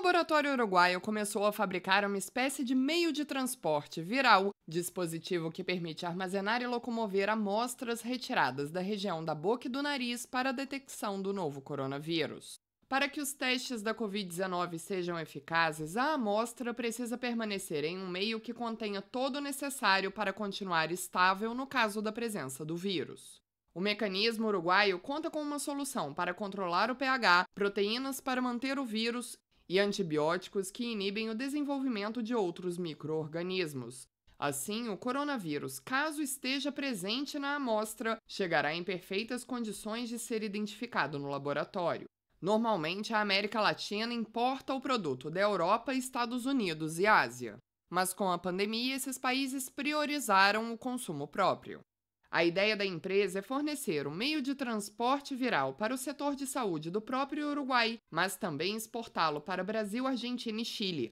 laboratório uruguaio começou a fabricar uma espécie de meio de transporte viral, dispositivo que permite armazenar e locomover amostras retiradas da região da boca e do nariz para a detecção do novo coronavírus. Para que os testes da Covid-19 sejam eficazes, a amostra precisa permanecer em um meio que contenha todo o necessário para continuar estável no caso da presença do vírus. O mecanismo uruguaio conta com uma solução para controlar o pH, proteínas para manter o vírus e antibióticos que inibem o desenvolvimento de outros microorganismos. Assim, o coronavírus, caso esteja presente na amostra, chegará em perfeitas condições de ser identificado no laboratório. Normalmente, a América Latina importa o produto da Europa, Estados Unidos e Ásia. Mas com a pandemia, esses países priorizaram o consumo próprio. A ideia da empresa é fornecer um meio de transporte viral para o setor de saúde do próprio Uruguai, mas também exportá-lo para Brasil, Argentina e Chile,